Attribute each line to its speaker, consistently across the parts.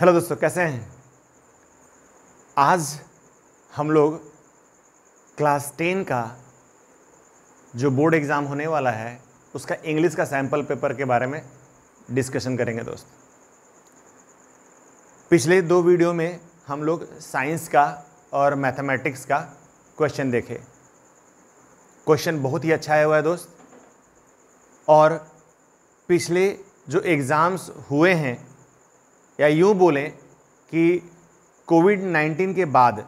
Speaker 1: hello दोस्तों कैसे हैं आज हम लोग क्लास टेन का जो बोर्ड एग्ज़ाम होने वाला है उसका इंग्लिश का सैम्पल पेपर के बारे में डिस्कशन करेंगे दोस्त पिछले दो वीडियो में हम लोग साइंस का और मैथमेटिक्स का क्वेश्चन देखे क्वेश्चन बहुत ही अच्छा आया हुआ है दोस्त और पिछले जो एग्ज़ाम्स हुए हैं या यूँ बोलें कि कोविड 19 के बाद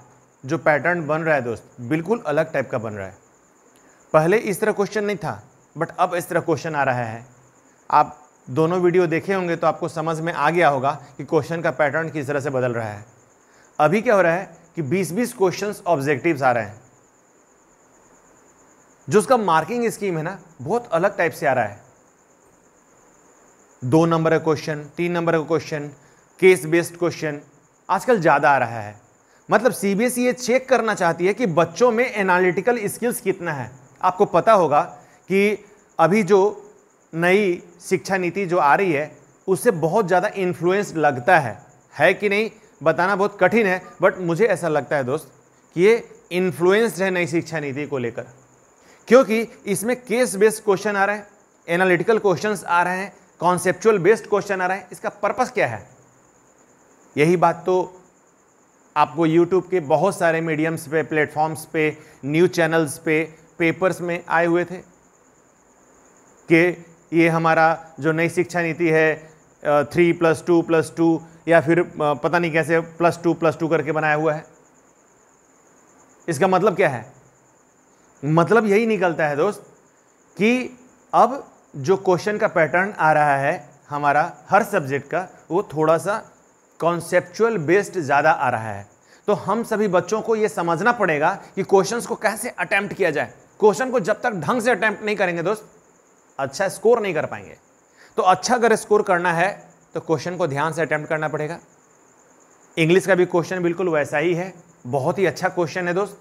Speaker 1: जो पैटर्न बन रहा है दोस्त बिल्कुल अलग टाइप का बन रहा है पहले इस तरह क्वेश्चन नहीं था बट अब इस तरह क्वेश्चन आ रहा है आप दोनों वीडियो देखे होंगे तो आपको समझ में आ गया होगा कि क्वेश्चन का पैटर्न किस तरह से बदल रहा है अभी क्या हो रहा है कि 20-20 क्वेश्चंस ऑब्जेक्टिव्स आ रहे हैं जो उसका मार्किंग स्कीम है ना बहुत अलग टाइप से आ रहा है दो नंबर का क्वेश्चन तीन नंबर का क्वेश्चन केस बेस्ड क्वेश्चन आजकल ज़्यादा आ रहा है मतलब सीबीएसई e ये चेक करना चाहती है कि बच्चों में एनालिटिकल स्किल्स कितना है आपको पता होगा कि अभी जो नई शिक्षा नीति जो आ रही है उससे बहुत ज़्यादा इन्फ्लुएंस लगता है है कि नहीं बताना बहुत कठिन है बट मुझे ऐसा लगता है दोस्त कि ये इन्फ्लुएंस्ड है नई शिक्षा नीति को लेकर क्योंकि इसमें केस बेस्ड क्वेश्चन आ रहे हैं एनालिटिकल क्वेश्चंस आ रहे हैं कॉन्सेप्चुअल बेस्ड क्वेश्चन आ रहे हैं इसका पर्पस क्या है यही बात तो आपको यूट्यूब के बहुत सारे मीडियम्स पे प्लेटफॉर्म्स पे न्यूज चैनल्स पे पेपर्स में आए हुए थे कि ये हमारा जो नई शिक्षा नीति है three plus two plus two या फिर पता नहीं कैसे प्लस टू प्लस टू करके बनाया हुआ है इसका मतलब क्या है मतलब यही निकलता है दोस्त कि अब जो क्वेश्चन का पैटर्न आ रहा है हमारा हर सब्जेक्ट का वो थोड़ा सा कॉन्सेप्चुअल बेस्ड ज़्यादा आ रहा है तो हम सभी बच्चों को ये समझना पड़ेगा कि क्वेश्चंस को कैसे अटैम्प्ट किया जाए क्वेश्चन को जब तक ढंग से अटैम्प्ट नहीं करेंगे दोस्त अच्छा स्कोर नहीं कर पाएंगे तो अच्छा अगर स्कोर करना है तो क्वेश्चन को ध्यान से अटैम्प्ट करना पड़ेगा इंग्लिश का भी क्वेश्चन बिल्कुल वैसा ही है बहुत ही अच्छा क्वेश्चन है दोस्त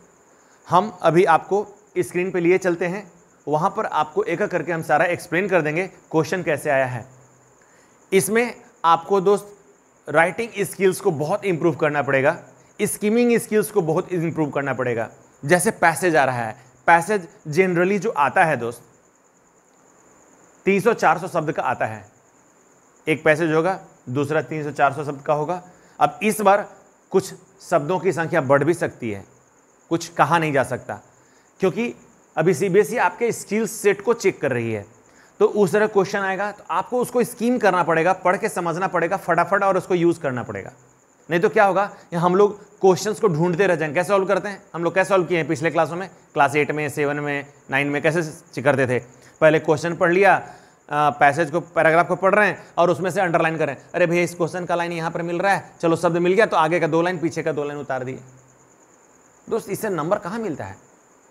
Speaker 1: हम अभी आपको स्क्रीन पे लिए चलते हैं वहाँ पर आपको एक एक करके हम सारा एक्सप्लेन कर देंगे क्वेश्चन कैसे आया है इसमें आपको दोस्त राइटिंग स्किल्स को बहुत इंप्रूव करना पड़ेगा स्कीमिंग स्किल्स को बहुत इम्प्रूव करना पड़ेगा जैसे पैसेज आ रहा है पैसेज जनरली जो आता है दोस्त 300-400 शब्द का आता है एक पैसेज होगा दूसरा 300-400 शब्द का होगा अब इस बार कुछ शब्दों की संख्या बढ़ भी सकती है कुछ कहा नहीं जा सकता क्योंकि अभी सीबीएसई e आपके स्किल सेट को चेक कर रही है तो उस तरह क्वेश्चन आएगा तो आपको उसको स्कीम करना पड़ेगा पढ़ के समझना पड़ेगा फटाफट और उसको यूज़ करना पड़ेगा नहीं तो क्या होगा या हम लोग क्वेश्चंस को ढूंढते रह जाएंगे कैसे सॉल्व करते हैं हम लोग कैसे सॉल्व किए हैं पिछले क्लासों में क्लास एट में सेवन में नाइन में कैसे करते थे पहले क्वेश्चन पढ़ लिया पैसेज को पैराग्राफ को पढ़ रहे हैं और उसमें से अंडरलाइन करें अरे भैया इस क्वेश्चन का लाइन यहाँ पर मिल रहा है चलो शब्द मिल गया तो आगे का दो लाइन पीछे का दो लाइन उतार दिए दोस्त इससे नंबर कहाँ मिलता है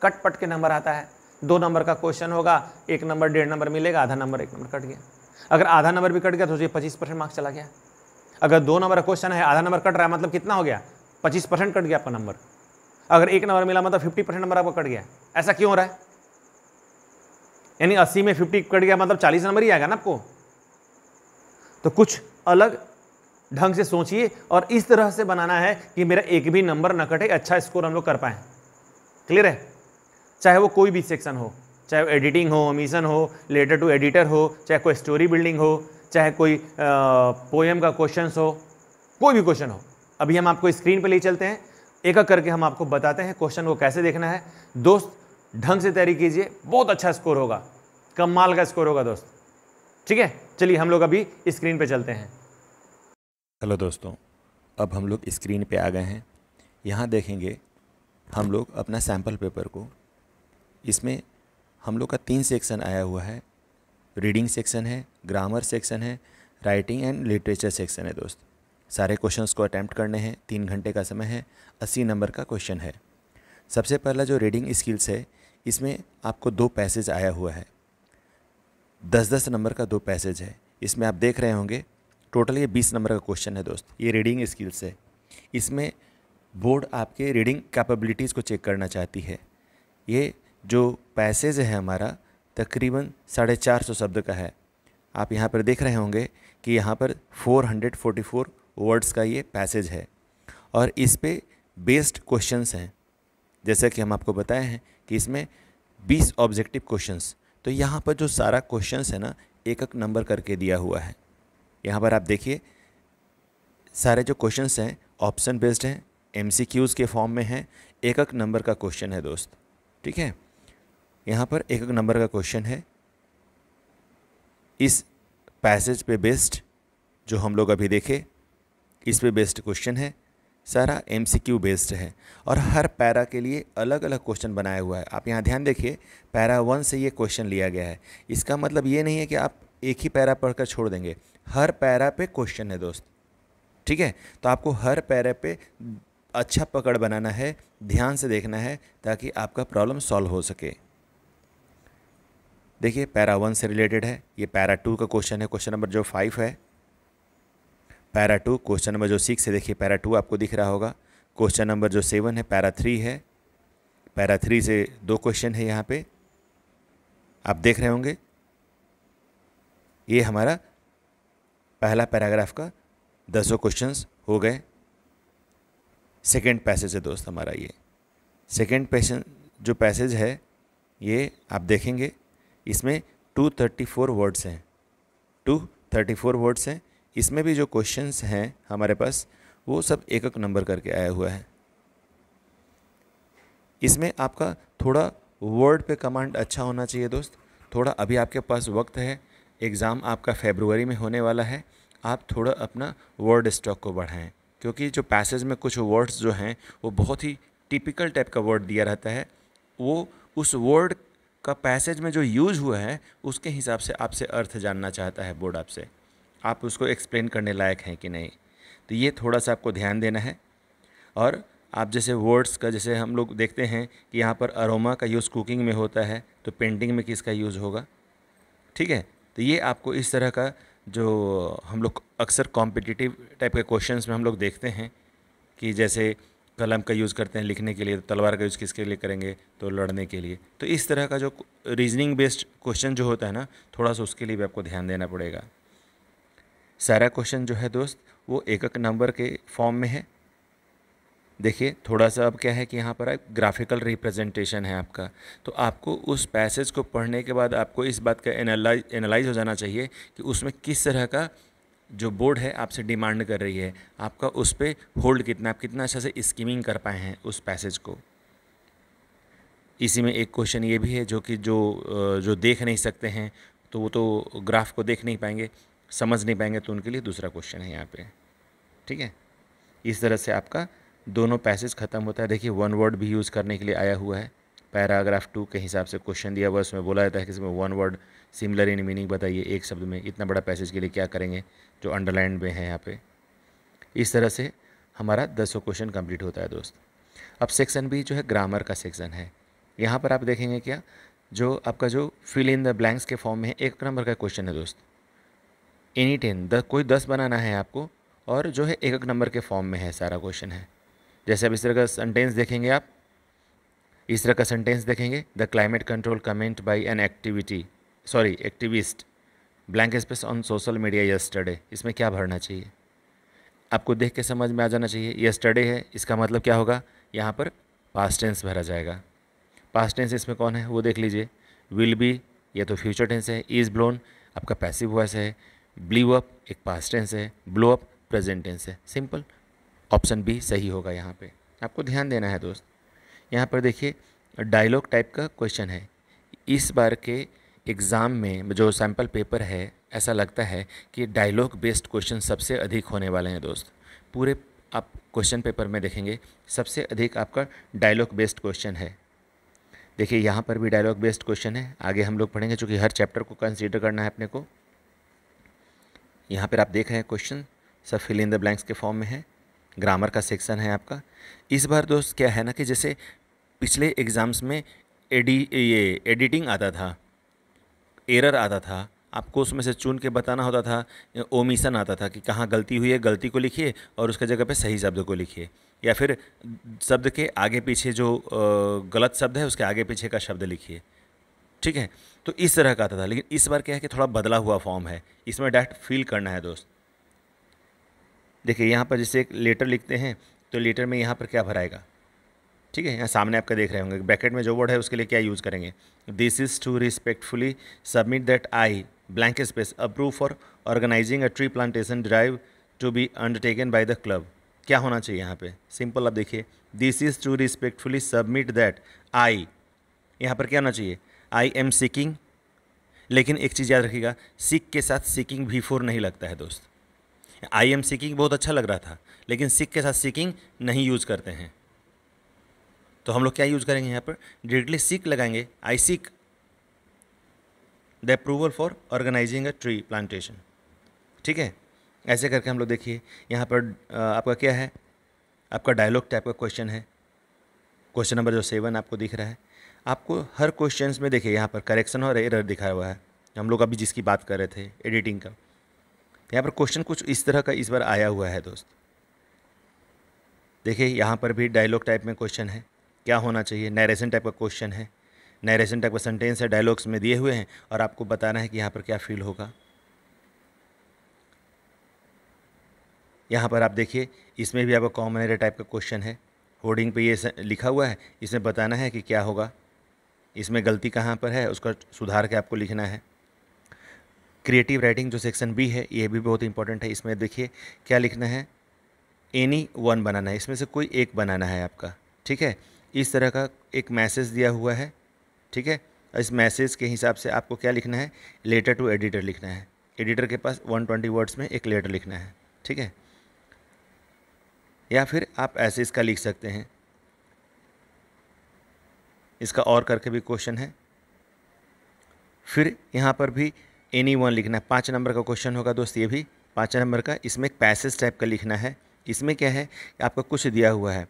Speaker 1: कट पट के नंबर आता है दो नंबर का क्वेश्चन होगा एक नंबर डेढ़ नंबर मिलेगा आधा नंबर एक नंबर कट गया अगर आधा नंबर भी कट गया तो ये पच्चीस परसेंट मार्क्स चला गया अगर दो नंबर का क्वेश्चन है आधा नंबर कट रहा है मतलब कितना हो गया पच्चीस परसेंट कट गया आपका नंबर अगर एक नंबर मिला मतलब फिफ्टी परसेंट नंबर आपका कट गया ऐसा क्यों हो रहा है यानी अस्सी में फिफ्टी कट गया मतलब चालीस नंबर ही आएगा ना आपको तो कुछ अलग ढंग से सोचिए और इस तरह से बनाना है कि मेरा एक भी नंबर न कटे अच्छा स्कोर हम लोग कर पाए क्लियर है चाहे वो कोई भी सेक्शन हो चाहे वो एडिटिंग हो मिशन हो लेटर टू एडिटर हो चाहे कोई स्टोरी बिल्डिंग हो चाहे कोई पोएम का क्वेश्चन हो कोई भी क्वेश्चन हो अभी हम आपको स्क्रीन पर ले चलते हैं एक एक करके हम आपको बताते हैं क्वेश्चन को कैसे देखना है दोस्त ढंग से तैयारी कीजिए बहुत अच्छा स्कोर होगा कम माल का स्कोर होगा दोस्त ठीक है चलिए हम लोग अभी स्क्रीन पे चलते हैं हेलो दोस्तों अब हम लोग स्क्रीन पे आ गए हैं यहाँ देखेंगे हम लोग अपना सैम्पल पेपर को इसमें हम लोग का तीन सेक्शन आया हुआ है रीडिंग सेक्शन है ग्रामर सेक्शन है राइटिंग एंड लिटरेचर सेक्शन है दोस्त सारे क्वेश्चंस को अटैम्प्ट करने हैं तीन घंटे का समय है अस्सी नंबर का क्वेश्चन है सबसे पहला जो रीडिंग स्किल्स है इसमें आपको दो पैसेज आया हुआ है दस दस नंबर का दो पैसेज है इसमें आप देख रहे होंगे टोटल ये बीस नंबर का क्वेश्चन है दोस्त ये रीडिंग स्किल्स है इसमें बोर्ड आपके रीडिंग कैपेबिलिटीज़ को चेक करना चाहती है ये जो पैसेज है हमारा तकरीबन साढ़े चार सौ शब्द का है आप यहाँ पर देख रहे होंगे कि यहाँ पर four hundred forty four words का ये पैसेज है और इस पर बेस्ड क्वेश्चंस हैं जैसा कि हम आपको बताए हैं कि इसमें बीस ऑब्जेक्टिव क्वेश्चंस तो यहाँ पर जो सारा क्वेश्चंस है ना एक एक नंबर करके दिया हुआ है यहाँ पर आप देखिए सारे जो क्वेश्चंस हैं ऑप्शन बेस्ड हैं एम के फॉर्म में हैं एक एक नंबर का क्वेश्चन है दोस्त ठीक है यहाँ पर एक नंबर का क्वेश्चन है इस पैसेज पे बेस्ड जो हम लोग अभी देखे इस पे बेस्ड क्वेश्चन है सारा एम सी क्यू बेस्ड है और हर पैरा के लिए अलग अलग क्वेश्चन बनाया हुआ है आप यहाँ ध्यान देखिए पैरा वन से ये क्वेश्चन लिया गया है इसका मतलब ये नहीं है कि आप एक ही पैरा पढ़कर छोड़ देंगे हर पैरा पे क्वेश्चन है दोस्त ठीक है तो आपको हर पैरे पे अच्छा पकड़ बनाना है ध्यान से देखना है ताकि आपका प्रॉब्लम सॉल्व हो सके देखिए पैरा वन से रिलेटेड है ये पैरा टू का क्वेश्चन है क्वेश्चन नंबर जो फाइव है पैरा टू क्वेश्चन नंबर जो सिक्स है देखिए पैरा टू आपको दिख रहा होगा क्वेश्चन नंबर जो सेवन है पैरा थ्री है पैरा थ्री से दो क्वेश्चन है यहाँ पे आप देख रहे होंगे ये हमारा पहला पैराग्राफ का दसों क्वेश्चंस हो गए सेकेंड पैसेज है दोस्त हमारा ये सेकेंड पैसेज जो पैसेज है ये आप देखेंगे इसमें टू थर्टी फोर वर्ड्स हैं टू थर्टी फोर वर्ड्स हैं इसमें भी जो क्वेश्चंस हैं हमारे पास वो सब एक एक नंबर करके आया हुआ है इसमें आपका थोड़ा वर्ड पे कमांड अच्छा होना चाहिए दोस्त थोड़ा अभी आपके पास वक्त है एग्ज़ाम आपका फेबरवरी में होने वाला है आप थोड़ा अपना वर्ड स्टॉक को बढ़ाएं क्योंकि जो पैसेज में कुछ वर्ड्स जो हैं वो बहुत ही टिपिकल टाइप का वर्ड दिया रहता है वो उस वर्ड का पैसेज में जो यूज हुआ है उसके हिसाब से आपसे अर्थ जानना चाहता है बोर्ड आपसे आप उसको एक्सप्लेन करने लायक हैं कि नहीं तो ये थोड़ा सा आपको ध्यान देना है और आप जैसे वर्ड्स का जैसे हम लोग देखते हैं कि यहाँ पर अरोमा का यूज़ कुकिंग में होता है तो पेंटिंग में किसका यूज़ होगा ठीक है तो ये आपको इस तरह का जो हम लोग अक्सर कॉम्पिटिटिव टाइप के क्वेश्चंस में हम लोग देखते हैं कि जैसे कलम का यूज़ करते हैं लिखने के लिए तो तलवार का यूज़ किसके लिए करेंगे तो लड़ने के लिए तो इस तरह का जो रीजनिंग बेस्ड क्वेश्चन जो होता है ना थोड़ा सा उसके लिए भी आपको ध्यान देना पड़ेगा सारा क्वेश्चन जो है दोस्त वो एकक नंबर के फॉर्म में है देखिए थोड़ा सा अब क्या है कि यहाँ पर एक ग्राफिकल रिप्रेजेंटेशन है आपका तो आपको उस पैसेज को पढ़ने के बाद आपको इस बात का एनालाइज एनालाइज हो जाना चाहिए कि उसमें किस तरह का जो बोर्ड है आपसे डिमांड कर रही है आपका उस पर होल्ड कितना आप कितना अच्छा से स्कीमिंग कर पाए हैं उस पैसेज को इसी में एक क्वेश्चन ये भी है जो कि जो जो देख नहीं सकते हैं तो वो तो ग्राफ को देख नहीं पाएंगे समझ नहीं पाएंगे तो उनके लिए दूसरा क्वेश्चन है यहाँ पे ठीक है इस तरह से आपका दोनों पैसेज ख़त्म होता है देखिए वन वर्ड भी यूज़ करने के लिए आया हुआ है पैराग्राफ टू के हिसाब से क्वेश्चन दिया हुआ है उसमें बोला जाता है कि इसमें one word similar in meaning बताइए एक शब्द में इतना बड़ा पैसेज के लिए क्या करेंगे जो अंडरलाइन में है यहाँ पे इस तरह से हमारा दसों क्वेश्चन कंप्लीट होता है दोस्त अब सेक्शन बी जो है ग्रामर का सेक्शन है यहाँ पर आप देखेंगे क्या जो आपका जो फिल इन द ब्लैंक्स के फॉर्म में है एक नंबर का क्वेश्चन है दोस्त एनी टेन कोई दस बनाना है आपको और जो है एक एक नंबर के फॉर्म में है सारा क्वेश्चन है जैसे अब इस तरह का सेंटेंस देखेंगे आप इस तरह का सेंटेंस देखेंगे the climate control comment by an activity sorry activist blank space on social media yesterday इसमें क्या भरना चाहिए आपको देख के समझ में आ जाना चाहिए यस्टरडे है इसका मतलब क्या होगा यहाँ पर पास्ट टेंस भरा जाएगा पास्ट टेंस इसमें कौन है वो देख लीजिए विल बी या तो फ्यूचर टेंस है इज़ ब्लोन आपका पैसिव वॉइस है ब्लू अप एक पास्ट टेंस है ब्लो अप प्रेजेंट टेंस है सिंपल ऑप्शन बी सही होगा यहाँ पे आपको ध्यान देना है दोस्त यहाँ पर देखिए डायलॉग टाइप का क्वेश्चन है इस बार के एग्ज़ाम में जो सैम्पल पेपर है ऐसा लगता है कि डायलॉग बेस्ड क्वेश्चन सबसे अधिक होने वाले हैं दोस्त पूरे आप क्वेश्चन पेपर में देखेंगे सबसे अधिक आपका डायलॉग बेस्ड क्वेश्चन है देखिए यहाँ पर भी डायलॉग बेस्ड क्वेश्चन है आगे हम लोग पढ़ेंगे चूँकि हर चैप्टर को कंसीडर करना है अपने को यहाँ पर आप देख रहे हैं क्वेश्चन सब फिल इन द ब्लैंक्स के फॉर्म में है ग्रामर का सेक्शन है आपका इस बार दोस्त क्या है ना कि जैसे पिछले एग्ज़ाम्स में एडी ये एडिटिंग आता था एरर आता था आपको उसमें से चुन के बताना होता था ओमिशन आता था कि कहाँ गलती हुई है गलती को लिखिए और उसके जगह पे सही शब्द को लिखिए या फिर शब्द के आगे पीछे जो गलत शब्द है उसके आगे पीछे का शब्द लिखिए ठीक है तो इस तरह का आता था लेकिन इस बार क्या है कि थोड़ा बदला हुआ फॉर्म है इसमें डायरेक्ट फील करना है दोस्त देखिए यहाँ पर जैसे एक लेटर लिखते हैं तो लेटर में यहाँ पर क्या भराएगा ठीक है यहाँ सामने आपका देख रहे होंगे ब्रैकेट में जो वर्ड है उसके लिए क्या यूज़ करेंगे this is to respectfully submit that I blank space approve for organising a tree plantation drive to be undertaken by the club क्या होना चाहिए यहाँ पे सिंपल आप देखिए this is to respectfully submit that I यहाँ पर क्या होना चाहिए आई एम सीकिंग लेकिन एक चीज़ याद रखिएगा सिक के साथ सीकिंग भी फोर नहीं लगता है दोस्त आई एम सीकिंग बहुत अच्छा लग रहा था लेकिन सिक के साथ सीकिंग नहीं यूज़ करते हैं तो हम लोग क्या यूज़ करेंगे यहाँ पर डायरेक्टली सिक लगाएंगे I seek the approval for organising a tree plantation ठीक है ऐसे करके हम लोग देखिए यहाँ पर आपका क्या है आपका डायलॉग टाइप का क्वेश्चन है क्वेश्चन नंबर जो सेवन आपको दिख रहा है आपको हर क्वेश्चन में देखिए यहाँ पर करेक्शन और एरर दिखाया हुआ है हम लोग अभी जिसकी बात कर रहे थे एडिटिंग का यहाँ पर क्वेश्चन कुछ इस तरह का इस बार आया हुआ है दोस्त देखिए यहाँ पर भी डायलॉग टाइप में क्वेश्चन है क्या होना चाहिए नैरेशन टाइप का क्वेश्चन है नरेशन टाइप का सेंटेंस है डायलॉग्स में दिए हुए हैं और आपको बताना है कि यहाँ पर क्या फील होगा यहाँ पर आप देखिए इसमें भी आपका एरिया टाइप का क्वेश्चन है होर्डिंग पे ये लिखा हुआ है इसमें बताना है कि क्या होगा इसमें गलती कहाँ पर है उसका सुधार के आपको लिखना है क्रिएटिव राइटिंग जो सेक्शन बी है ये भी बहुत इंपॉर्टेंट है इसमें देखिए क्या लिखना है एनी वन बनाना है इसमें से कोई एक बनाना है आपका ठीक है इस तरह का एक मैसेज दिया हुआ है ठीक है इस मैसेज के हिसाब से आपको क्या लिखना है लेटर टू एडिटर लिखना है एडिटर के पास 120 वर्ड्स में एक लेटर लिखना है ठीक है या फिर आप ऐसे इसका लिख सकते हैं इसका और करके भी क्वेश्चन है फिर यहाँ पर भी एनी वन लिखना है पाँच नंबर का क्वेश्चन होगा दोस्त ये भी पाँच नंबर का इसमें एक पैसेज टाइप का लिखना है इसमें क्या है आपका कुछ दिया हुआ है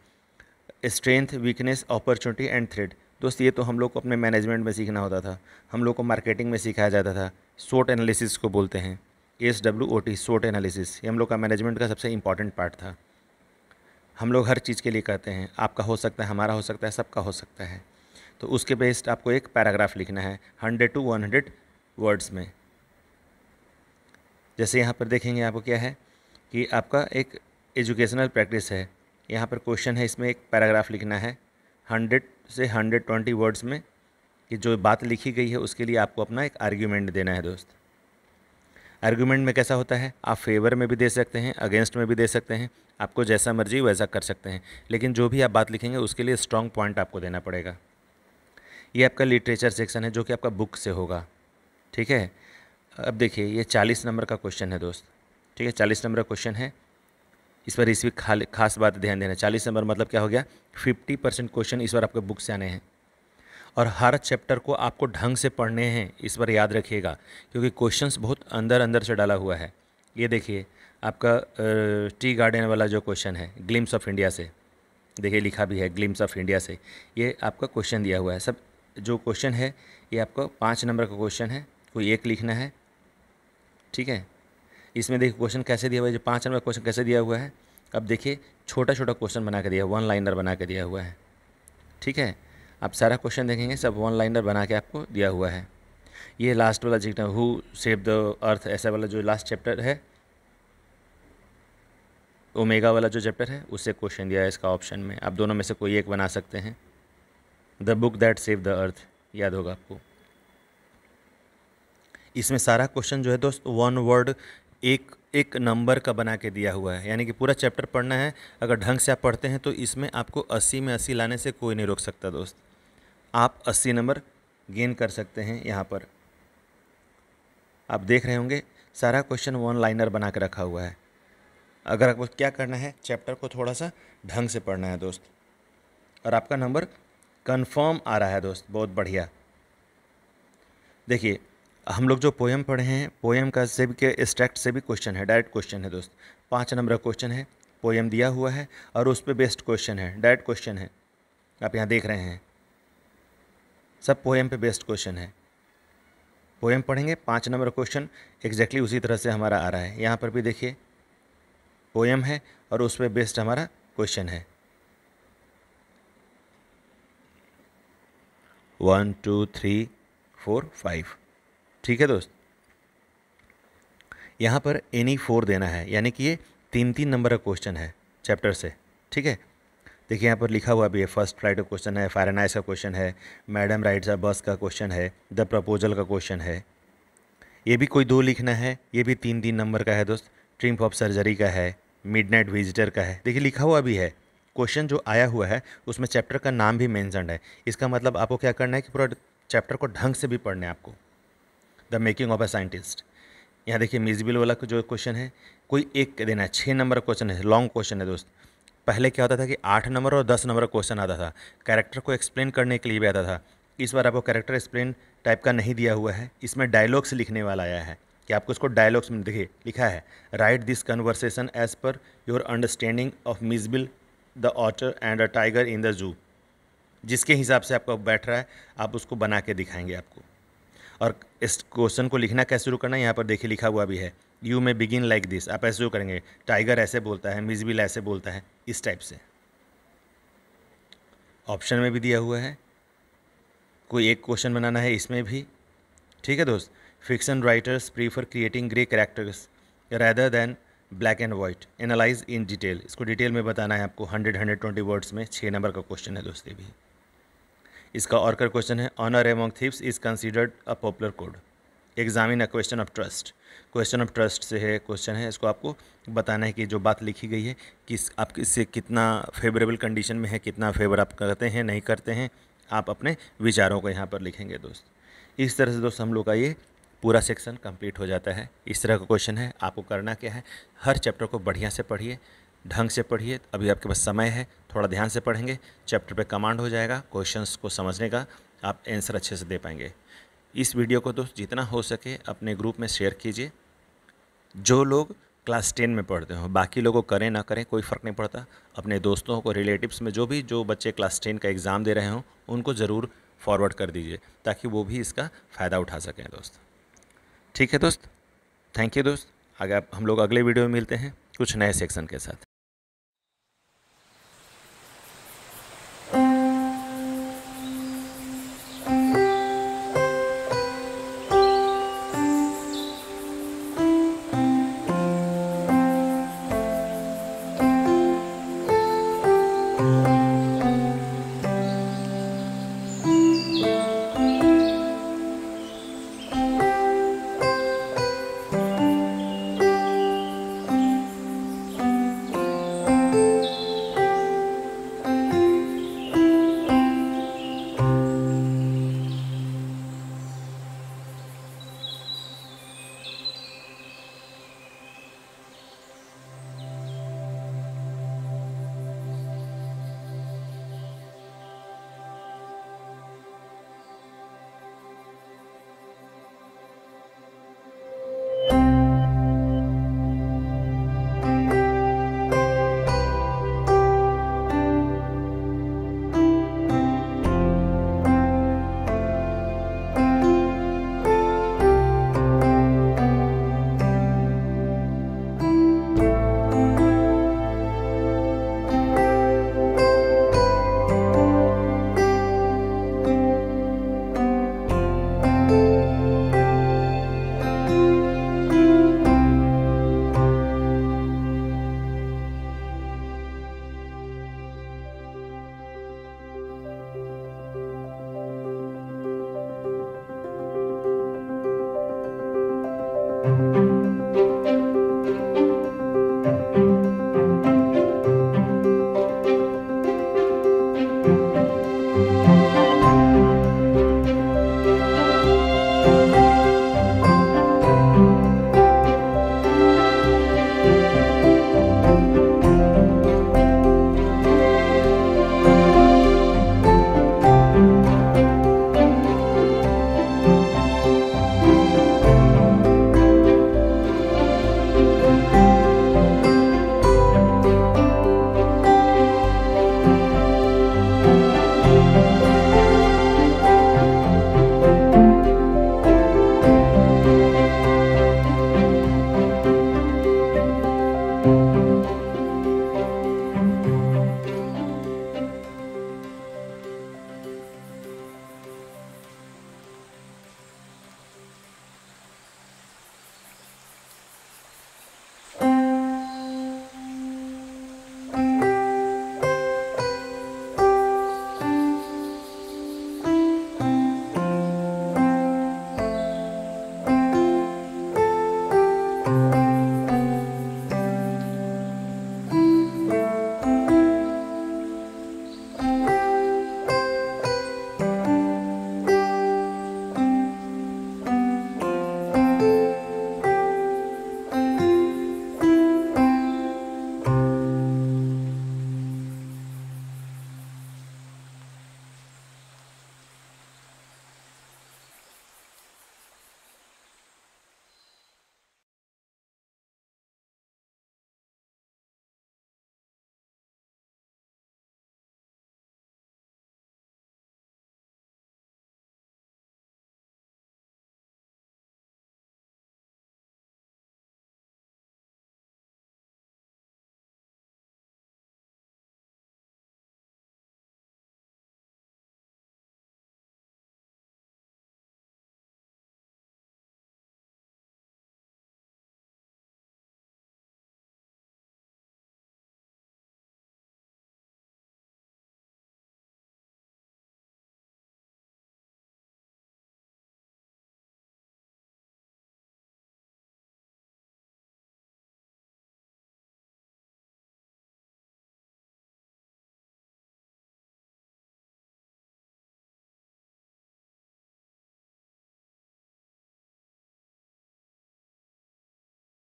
Speaker 1: strength weakness opportunity and threat दोस्त ये तो हम लोग को अपने मैनेजमेंट में सीखना होता था हम लोग को मार्केटिंग में सिखाया जाता था शॉर्ट एनालिसिस को बोलते हैं S W O T SWOT analysis ये हम लोग का मैनेजमेंट का सबसे इंपॉर्टेंट पार्ट था हम लोग हर चीज़ के लिए कहते हैं आपका हो सकता है हमारा हो सकता है सबका हो सकता है तो उसके बेस्ड आपको एक पैराग्राफ लिखना है hundred to one hundred words में जैसे यहाँ पर देखेंगे आपको क्या है कि आपका एक एजुकेशनल प्रैक्टिस है यहाँ पर क्वेश्चन है इसमें एक पैराग्राफ लिखना है हंड्रेड से हंड्रेड ट्वेंटी वर्ड्स में कि जो बात लिखी गई है उसके लिए आपको अपना एक आर्ग्यूमेंट देना है दोस्त आर्ग्यूमेंट में कैसा होता है आप फेवर में भी दे सकते हैं अगेंस्ट में भी दे सकते हैं आपको जैसा मर्जी वैसा कर सकते हैं लेकिन जो भी आप बात लिखेंगे उसके लिए स्ट्रॉन्ग पॉइंट आपको देना पड़ेगा ये आपका लिटरेचर सेक्शन है जो कि आपका बुक से होगा ठीक है अब देखिए ये चालीस नंबर का क्वेश्चन है दोस्त ठीक है चालीस नंबर का क्वेश्चन है इस पर इसी खास बात ध्यान देना चालीस नंबर मतलब क्या हो गया फिफ्टी परसेंट क्वेश्चन इस बार आपके बुक से आने हैं और हर चैप्टर को आपको ढंग से पढ़ने हैं इस बार याद रखिएगा क्योंकि क्वेश्चंस बहुत अंदर अंदर से डाला हुआ है ये देखिए आपका टी गार्डन वाला जो क्वेश्चन है ग्लिम्स ऑफ इंडिया से देखिए लिखा भी है ग्लिम्स ऑफ इंडिया से ये आपका क्वेश्चन दिया हुआ है सब जो क्वेश्चन है ये आपका पाँच नंबर का क्वेश्चन है कोई एक लिखना है ठीक है इसमें देखिए क्वेश्चन कैसे दिया हुआ है जो पाँच नंबर क्वेश्चन कैसे दिया हुआ है अब देखिए छोटा छोटा क्वेश्चन बना के दिया वन लाइनर बना के दिया हुआ है ठीक है आप सारा क्वेश्चन देखेंगे सब वन लाइनर बना के आपको दिया हुआ है ये लास्ट वाला जितना हु सेव द अर्थ ऐसा वाला जो लास्ट चैप्टर है ओमेगा वाला जो चैप्टर है उससे क्वेश्चन दिया है इसका ऑप्शन में आप दोनों में से कोई एक बना सकते हैं the book that save the earth याद होगा आपको इसमें सारा क्वेश्चन जो है दोस्त वन वर्ड एक एक नंबर का बना के दिया हुआ है यानी कि पूरा चैप्टर पढ़ना है अगर ढंग से आप पढ़ते हैं तो इसमें आपको अस्सी में अस्सी लाने से कोई नहीं रोक सकता दोस्त आप अस्सी नंबर गेन कर सकते हैं यहाँ पर आप देख रहे होंगे सारा क्वेश्चन वन लाइनर बना के रखा हुआ है अगर आपको क्या करना है चैप्टर को थोड़ा सा ढंग से पढ़ना है दोस्त और आपका नंबर कन्फर्म आ रहा है दोस्त बहुत बढ़िया देखिए हम लोग जो पोएम पढ़े हैं पोएम का से भी के एक्स्ट्रैक्ट से भी क्वेश्चन है डायरेक्ट क्वेश्चन है दोस्त पाँच नंबर क्वेश्चन है पोएम दिया हुआ है और उस पर बेस्ड क्वेश्चन है डायरेक्ट क्वेश्चन है आप यहाँ देख रहे हैं सब पोएम पे बेस्ड क्वेश्चन है पोएम पढ़ेंगे पाँच नंबर क्वेश्चन एग्जैक्टली उसी तरह से हमारा आ रहा है यहाँ पर भी देखिए पोएम है और उस पर बेस्ड हमारा क्वेश्चन है one two three four five ठीक है दोस्त यहाँ पर एनी फोर देना है यानी कि ये तीन तीन नंबर का क्वेश्चन है चैप्टर से ठीक है देखिए यहाँ पर लिखा हुआ भी है फर्स्ट फ्लाइट का क्वेश्चन है एंड का क्वेश्चन है मैडम राइट्स अ बस का क्वेश्चन है द प्रपोजल का क्वेश्चन है ये भी कोई दो लिखना है ये भी तीन तीन नंबर का है दोस्त ट्रिम्प ऑफ सर्जरी का है मिड विजिटर का है देखिए लिखा हुआ भी है क्वेश्चन जो आया हुआ है उसमें चैप्टर का नाम भी मैंसनड है इसका मतलब आपको क्या करना है कि पूरा चैप्टर को ढंग से भी पढ़ना है आपको the making of a scientist यहाँ देखिए मिजबिल वाला जो क्वेश्चन है कोई एक देना है छः नंबर क्वेश्चन है लॉन्ग क्वेश्चन है दोस्त पहले क्या होता था कि आठ नंबर और दस नंबर क्वेश्चन आता था कैरेक्टर को एक्सप्लेन करने के लिए भी आता था इस बार आपको कैरेक्टर एक्सप्लेन टाइप का नहीं दिया हुआ है इसमें डायलॉग्स लिखने वाला आया है कि आपको इसको डायलॉग्स में देखिए लिखा है write this conversation as per your understanding of Mijbil the otter and a tiger in the zoo जिसके हिसाब से आपका बैठ रहा है आप उसको बना के दिखाएंगे आपको और इस क्वेश्चन को लिखना कैसे शुरू करना यहाँ पर देखिए लिखा हुआ भी है यू में बिगिन लाइक दिस आप ऐसे शुरू करेंगे टाइगर ऐसे बोलता है मिजबिल ऐसे बोलता है इस टाइप से ऑप्शन में भी दिया हुआ है कोई एक क्वेश्चन बनाना है इसमें भी ठीक है दोस्त fiction writers prefer creating grey characters rather than black and white analyse in detail इसको डिटेल में बताना है आपको हंड्रेड हंड्रेड ट्वेंटी वर्ड्स में छः नंबर का क्वेश्चन है दोस्त ये भी इसका और का क्वेश्चन है honour among thieves is considered a popular code examine a question of trust question of trust से है क्वेश्चन है इसको आपको बताना है कि जो बात लिखी गई है किस आप इससे कितना फेवरेबल कंडीशन में है कितना फेवर आप करते हैं नहीं करते हैं आप अपने विचारों को यहाँ पर लिखेंगे दोस्त इस तरह से दोस्त हम लोग का ये पूरा सेक्शन कंप्लीट हो जाता है इस तरह का क्वेश्चन है आपको करना क्या है हर चैप्टर को बढ़िया से पढ़िए ढंग से पढ़िए अभी आपके पास समय है थोड़ा ध्यान से पढ़ेंगे चैप्टर पे कमांड हो जाएगा क्वेश्चंस को समझने का आप आंसर अच्छे से दे पाएंगे इस वीडियो को दोस्त जितना हो सके अपने ग्रुप में शेयर कीजिए जो लोग क्लास टेन में पढ़ते हो बाकी लोगों करें ना करें कोई फ़र्क नहीं पड़ता अपने दोस्तों को रिलेटिव्स में जो भी जो बच्चे क्लास टेन का एग्ज़ाम दे रहे हों उनको ज़रूर फॉरवर्ड कर दीजिए ताकि वो भी इसका फ़ायदा उठा सकें दोस्त ठीक है दोस्त थैंक यू दोस्त अगर हम लोग अगले वीडियो में मिलते हैं कुछ नए सेक्शन के साथ